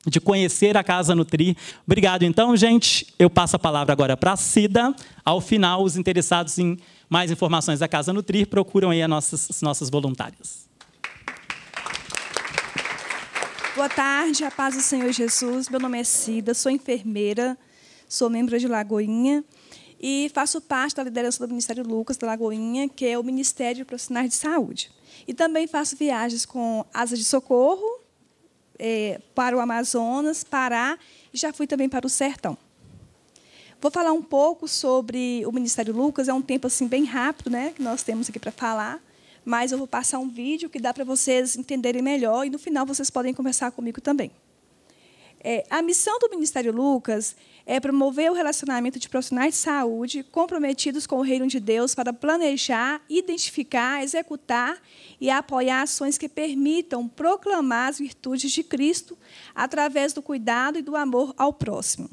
de conhecer a Casa Nutri. Obrigado então, gente. Eu passo a palavra agora para a Cida. Ao final, os interessados em mais informações da Casa Nutri procuram aí as nossas, as nossas voluntárias. Boa tarde, a paz do Senhor Jesus. Meu nome é Cida, sou enfermeira, sou membro de Lagoinha e faço parte da liderança do Ministério Lucas da Lagoinha, que é o Ministério de Profissionais de Saúde. E também faço viagens com asas de socorro é, para o Amazonas, Pará e já fui também para o Sertão. Vou falar um pouco sobre o Ministério Lucas, é um tempo assim bem rápido, né, que nós temos aqui para falar mas eu vou passar um vídeo que dá para vocês entenderem melhor e no final vocês podem conversar comigo também. É, a missão do Ministério Lucas é promover o relacionamento de profissionais de saúde comprometidos com o reino de Deus para planejar, identificar, executar e apoiar ações que permitam proclamar as virtudes de Cristo através do cuidado e do amor ao próximo.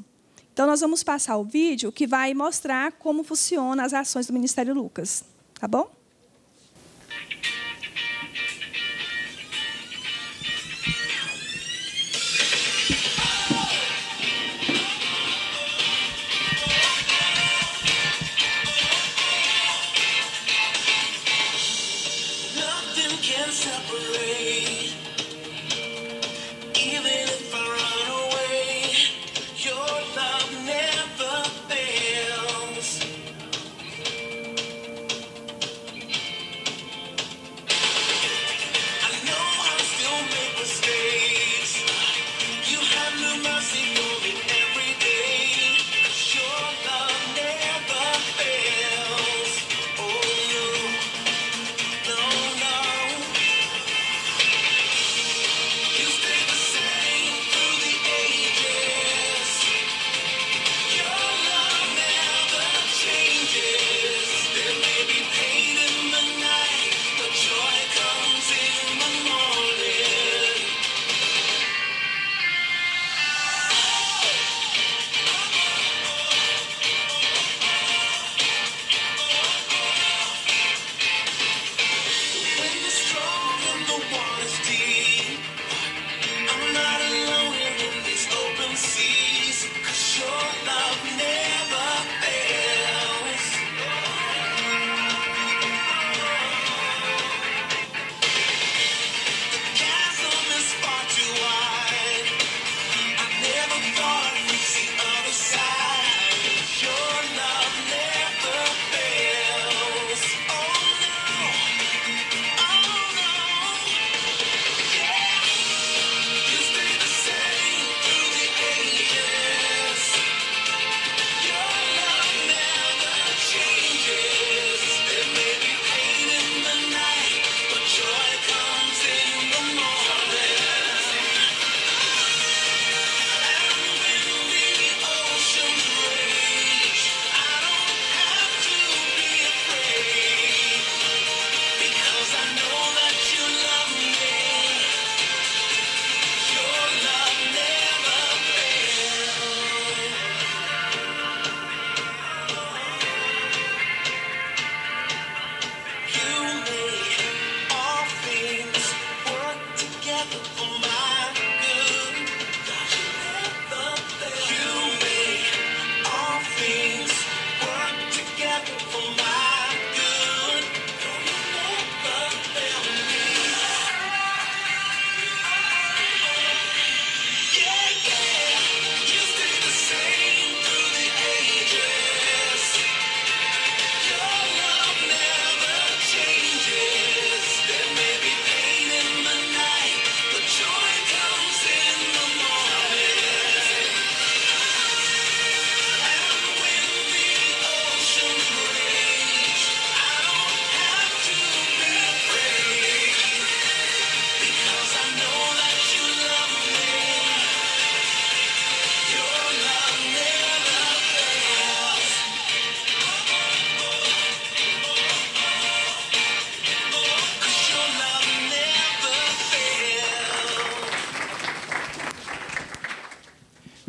Então, nós vamos passar o vídeo que vai mostrar como funcionam as ações do Ministério Lucas. Tá bom?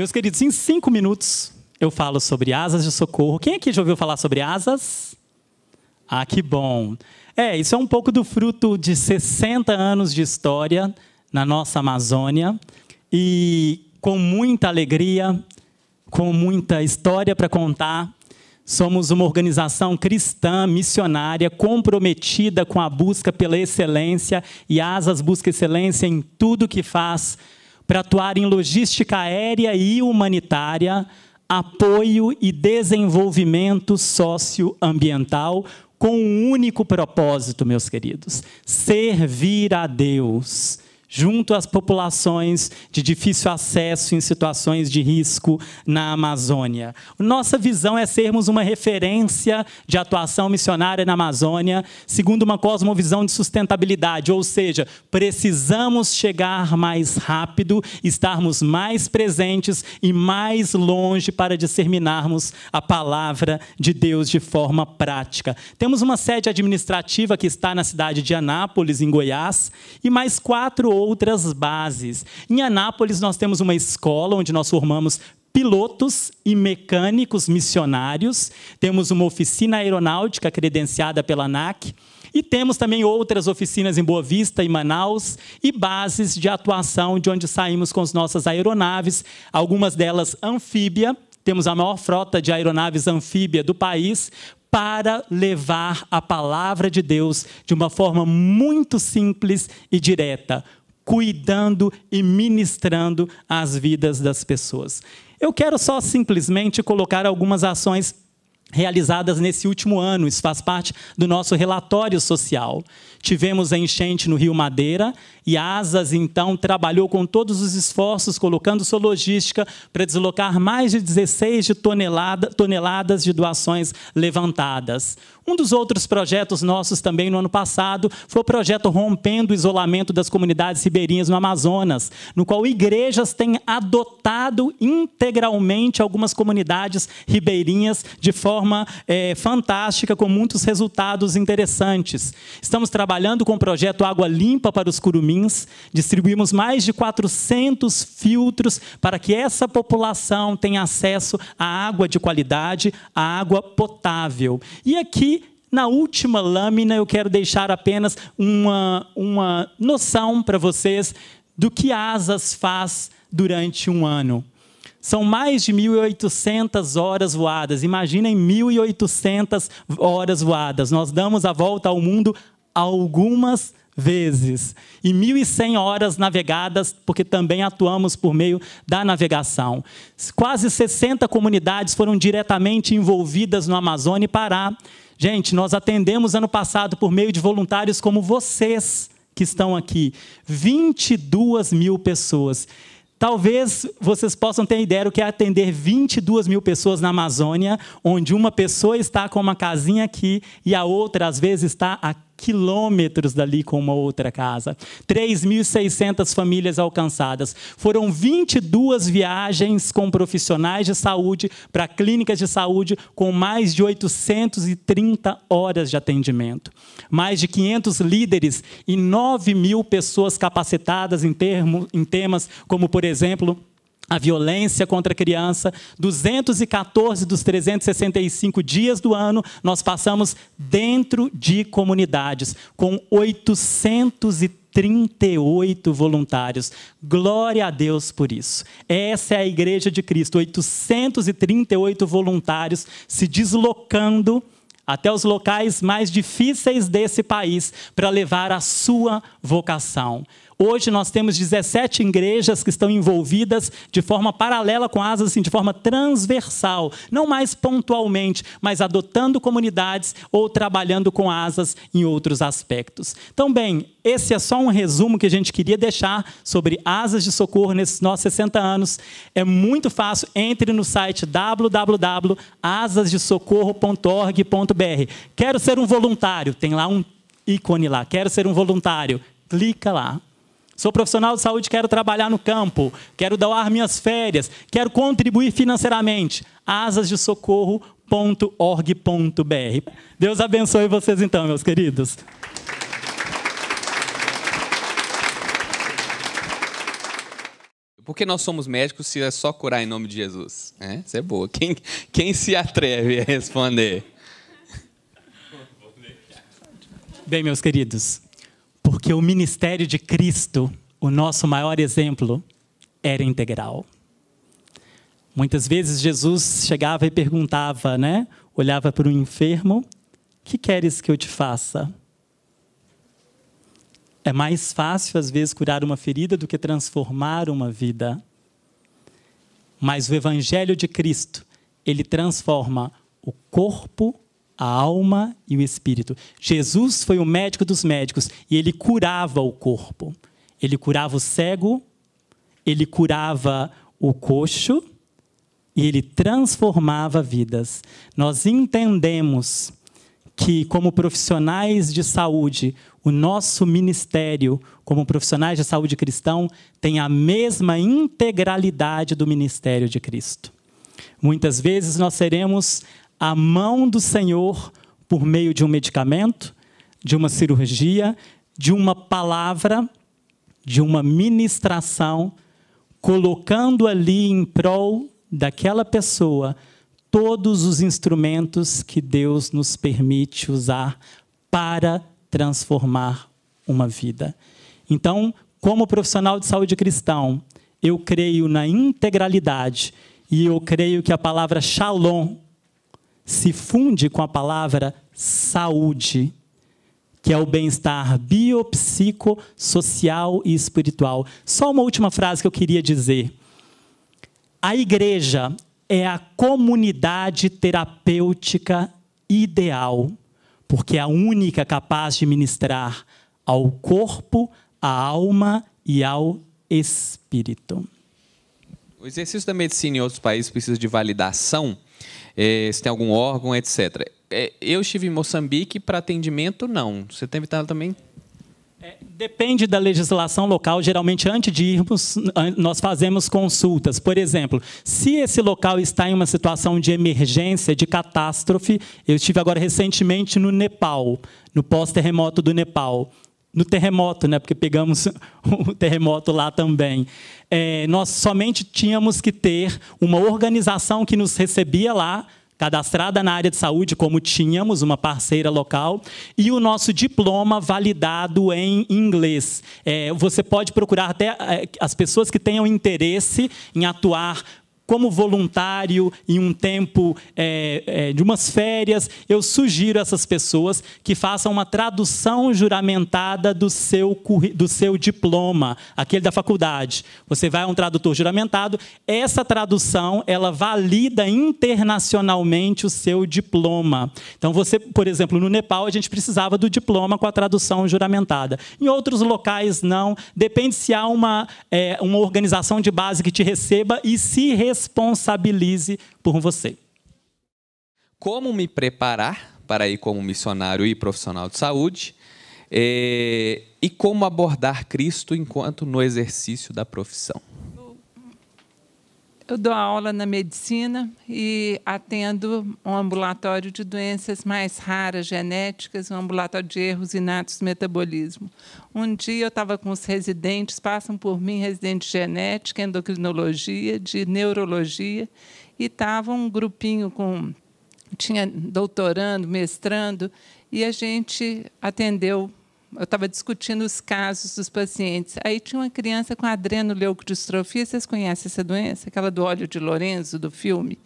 Meus queridos, em cinco minutos eu falo sobre asas de socorro. Quem aqui já ouviu falar sobre asas? Ah, que bom! É, isso é um pouco do fruto de 60 anos de história na nossa Amazônia. E com muita alegria, com muita história para contar, somos uma organização cristã, missionária, comprometida com a busca pela excelência e Asas busca excelência em tudo que faz para atuar em logística aérea e humanitária, apoio e desenvolvimento socioambiental com um único propósito, meus queridos: servir a Deus junto às populações de difícil acesso em situações de risco na Amazônia. Nossa visão é sermos uma referência de atuação missionária na Amazônia, segundo uma cosmovisão de sustentabilidade, ou seja, precisamos chegar mais rápido, estarmos mais presentes e mais longe para disseminarmos a palavra de Deus de forma prática. Temos uma sede administrativa que está na cidade de Anápolis, em Goiás, e mais quatro outras bases. Em Anápolis, nós temos uma escola onde nós formamos pilotos e mecânicos missionários, temos uma oficina aeronáutica credenciada pela ANAC. E temos também outras oficinas em Boa Vista e Manaus e bases de atuação de onde saímos com as nossas aeronaves, algumas delas anfíbia. Temos a maior frota de aeronaves anfíbia do país para levar a palavra de Deus de uma forma muito simples e direta cuidando e ministrando as vidas das pessoas. Eu quero só simplesmente colocar algumas ações realizadas nesse último ano, isso faz parte do nosso relatório social. Tivemos a enchente no Rio Madeira e Asas, então, trabalhou com todos os esforços, colocando sua logística para deslocar mais de 16 de tonelada, toneladas de doações levantadas. Um dos outros projetos nossos também no ano passado foi o projeto Rompendo o Isolamento das Comunidades Ribeirinhas no Amazonas, no qual igrejas têm adotado integralmente algumas comunidades ribeirinhas de forma é, fantástica, com muitos resultados interessantes. Estamos trabalhando trabalhando com o projeto Água Limpa para os Curumins, distribuímos mais de 400 filtros para que essa população tenha acesso à água de qualidade, à água potável. E aqui na última lâmina, eu quero deixar apenas uma, uma noção para vocês do que Asas faz durante um ano. São mais de 1.800 horas voadas. Imaginem 1.800 horas voadas. Nós damos a volta ao mundo algumas vezes e 1.100 horas navegadas, porque também atuamos por meio da navegação. Quase 60 comunidades foram diretamente envolvidas no Amazônia e Pará. Gente, nós atendemos ano passado por meio de voluntários como vocês que estão aqui, 22 mil pessoas. Talvez vocês possam ter ideia do que é atender 22 mil pessoas na Amazônia, onde uma pessoa está com uma casinha aqui e a outra, às vezes, está aqui quilômetros dali com uma outra casa. 3.600 famílias alcançadas. Foram 22 viagens com profissionais de saúde para clínicas de saúde com mais de 830 horas de atendimento. Mais de 500 líderes e 9 mil pessoas capacitadas em, termo, em temas como, por exemplo, a violência contra a criança, 214 dos 365 dias do ano, nós passamos dentro de comunidades, com 838 voluntários. Glória a Deus por isso. Essa é a Igreja de Cristo, 838 voluntários se deslocando até os locais mais difíceis desse país para levar a sua vocação. Hoje nós temos 17 igrejas que estão envolvidas de forma paralela com asas, assim, de forma transversal, não mais pontualmente, mas adotando comunidades ou trabalhando com asas em outros aspectos. Então, bem, esse é só um resumo que a gente queria deixar sobre asas de socorro nesses nossos 60 anos. É muito fácil, entre no site www.asasdesocorro.org.br. Quero ser um voluntário, tem lá um ícone lá. Quero ser um voluntário, clica lá. Sou profissional de saúde, quero trabalhar no campo, quero doar minhas férias, quero contribuir financeiramente. asasdesocorro.org.br. Deus abençoe vocês então, meus queridos. Por que nós somos médicos se é só curar em nome de Jesus? É, isso é boa. Quem, quem se atreve a responder? Bem, meus queridos, porque o ministério de Cristo, o nosso maior exemplo, era integral. Muitas vezes Jesus chegava e perguntava, né? Olhava para o enfermo: "Que queres que eu te faça?" É mais fácil às vezes curar uma ferida do que transformar uma vida. Mas o evangelho de Cristo, ele transforma o corpo a alma e o espírito. Jesus foi o médico dos médicos e ele curava o corpo. Ele curava o cego, ele curava o coxo e ele transformava vidas. Nós entendemos que, como profissionais de saúde, o nosso ministério, como profissionais de saúde cristão, tem a mesma integralidade do ministério de Cristo. Muitas vezes nós seremos a mão do Senhor por meio de um medicamento, de uma cirurgia, de uma palavra, de uma ministração, colocando ali em prol daquela pessoa todos os instrumentos que Deus nos permite usar para transformar uma vida. Então, como profissional de saúde cristão, eu creio na integralidade e eu creio que a palavra shalom se funde com a palavra saúde, que é o bem-estar biopsico, social e espiritual. Só uma última frase que eu queria dizer. A igreja é a comunidade terapêutica ideal, porque é a única capaz de ministrar ao corpo, à alma e ao espírito. O exercício da medicina em outros países precisa de validação. É, se tem algum órgão, etc. É, eu estive em Moçambique para atendimento, não. Você tem teve também? É, depende da legislação local. Geralmente, antes de irmos, nós fazemos consultas. Por exemplo, se esse local está em uma situação de emergência, de catástrofe, eu estive agora recentemente no Nepal, no pós-terremoto do Nepal no terremoto, né? Porque pegamos o terremoto lá também. É, nós somente tínhamos que ter uma organização que nos recebia lá, cadastrada na área de saúde, como tínhamos, uma parceira local, e o nosso diploma validado em inglês. É, você pode procurar até é, as pessoas que tenham interesse em atuar como voluntário em um tempo é, é, de umas férias, eu sugiro a essas pessoas que façam uma tradução juramentada do seu, do seu diploma, aquele da faculdade. Você vai a um tradutor juramentado, essa tradução ela valida internacionalmente o seu diploma. Então, você, por exemplo, no Nepal, a gente precisava do diploma com a tradução juramentada. Em outros locais, não. Depende se há uma, é, uma organização de base que te receba e se receba responsabilize por você. Como me preparar para ir como missionário e profissional de saúde? Eh, e como abordar Cristo enquanto no exercício da profissão? Eu dou aula na medicina e atendo um ambulatório de doenças mais raras genéticas, um ambulatório de erros inatos do metabolismo. Um dia eu estava com os residentes, passam por mim residentes de genética, endocrinologia, de neurologia, e estava um grupinho com tinha doutorando, mestrando, e a gente atendeu eu estava discutindo os casos dos pacientes. Aí tinha uma criança com adrenoleucodistrofia. Vocês conhecem essa doença? Aquela do óleo de Lorenzo, do filme?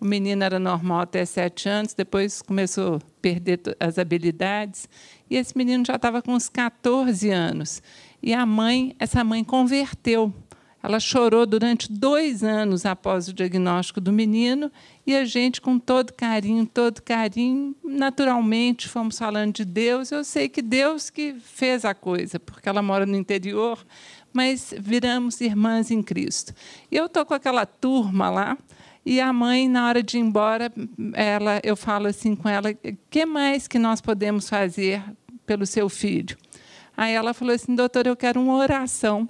O menino era normal até sete anos, depois começou a perder as habilidades. E esse menino já estava com uns 14 anos. E a mãe, essa mãe converteu ela chorou durante dois anos após o diagnóstico do menino e a gente, com todo carinho, todo carinho, naturalmente fomos falando de Deus. Eu sei que Deus que fez a coisa, porque ela mora no interior, mas viramos irmãs em Cristo. E eu estou com aquela turma lá. E a mãe, na hora de ir embora, ela, eu falo assim com ela: que mais que nós podemos fazer pelo seu filho? Aí ela falou assim: doutor, eu quero uma oração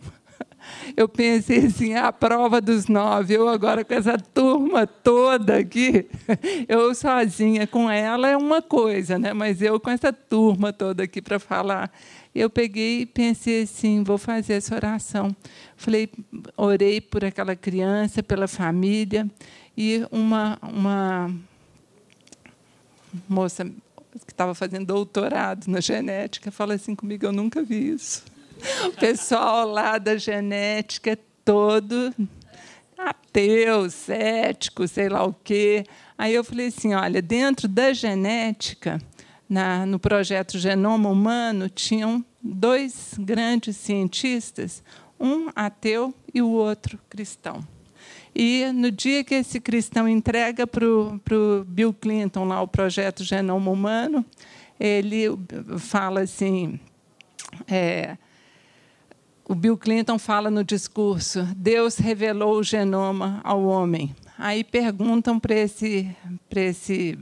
eu pensei assim, é a prova dos nove, eu agora com essa turma toda aqui, eu sozinha com ela é uma coisa, né? mas eu com essa turma toda aqui para falar, eu peguei e pensei assim, vou fazer essa oração. Falei, orei por aquela criança, pela família, e uma, uma moça que estava fazendo doutorado na genética fala assim comigo, eu nunca vi isso o pessoal lá da genética todo ateu, cético, sei lá o quê. Aí eu falei assim, olha, dentro da genética, na, no projeto Genoma Humano, tinham dois grandes cientistas, um ateu e o outro cristão. E no dia que esse cristão entrega para o Bill Clinton lá o projeto Genoma Humano, ele fala assim. É, o Bill Clinton fala no discurso: Deus revelou o genoma ao homem. Aí perguntam para esse, esse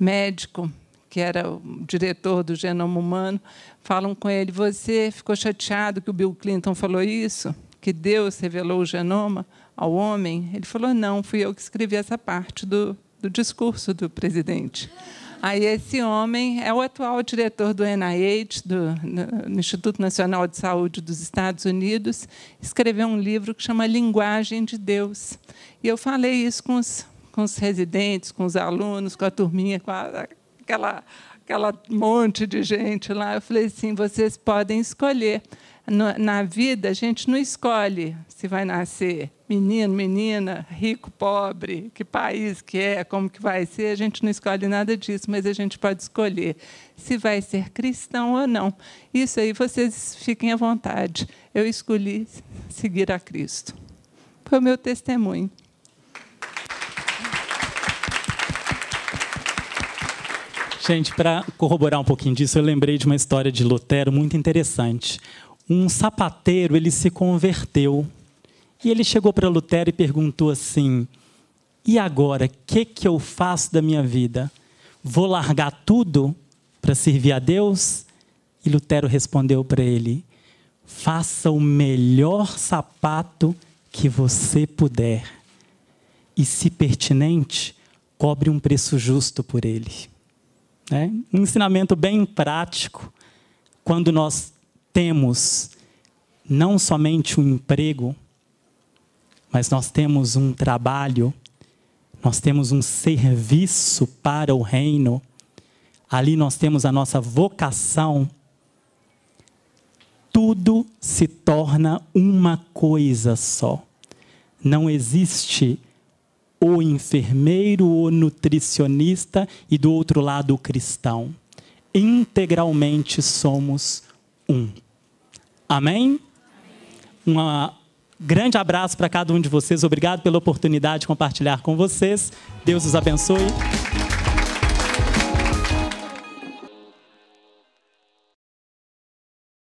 médico, que era o diretor do genoma humano, falam com ele: Você ficou chateado que o Bill Clinton falou isso? Que Deus revelou o genoma ao homem? Ele falou: Não, fui eu que escrevi essa parte do, do discurso do presidente. Aí esse homem é o atual diretor do NIH, do, do Instituto Nacional de Saúde dos Estados Unidos, escreveu um livro que chama Linguagem de Deus. E eu falei isso com os, com os residentes, com os alunos, com a turminha, com a, aquela aquela monte de gente lá. Eu falei assim: vocês podem escolher. Na vida, a gente não escolhe se vai nascer menino, menina, rico, pobre, que país que é, como que vai ser, a gente não escolhe nada disso, mas a gente pode escolher se vai ser cristão ou não. Isso aí vocês fiquem à vontade. Eu escolhi seguir a Cristo. Foi o meu testemunho. Gente, para corroborar um pouquinho disso, eu lembrei de uma história de Lutero muito interessante. Um sapateiro, ele se converteu e ele chegou para Lutero e perguntou assim: E agora, o que, que eu faço da minha vida? Vou largar tudo para servir a Deus? E Lutero respondeu para ele: Faça o melhor sapato que você puder. E, se pertinente, cobre um preço justo por ele. É um ensinamento bem prático. Quando nós temos não somente um emprego, mas nós temos um trabalho, nós temos um serviço para o reino, ali nós temos a nossa vocação. Tudo se torna uma coisa só. Não existe o enfermeiro, o nutricionista e do outro lado o cristão. Integralmente somos um. Amém? Amém. Uma Grande abraço para cada um de vocês. Obrigado pela oportunidade de compartilhar com vocês. Deus os abençoe.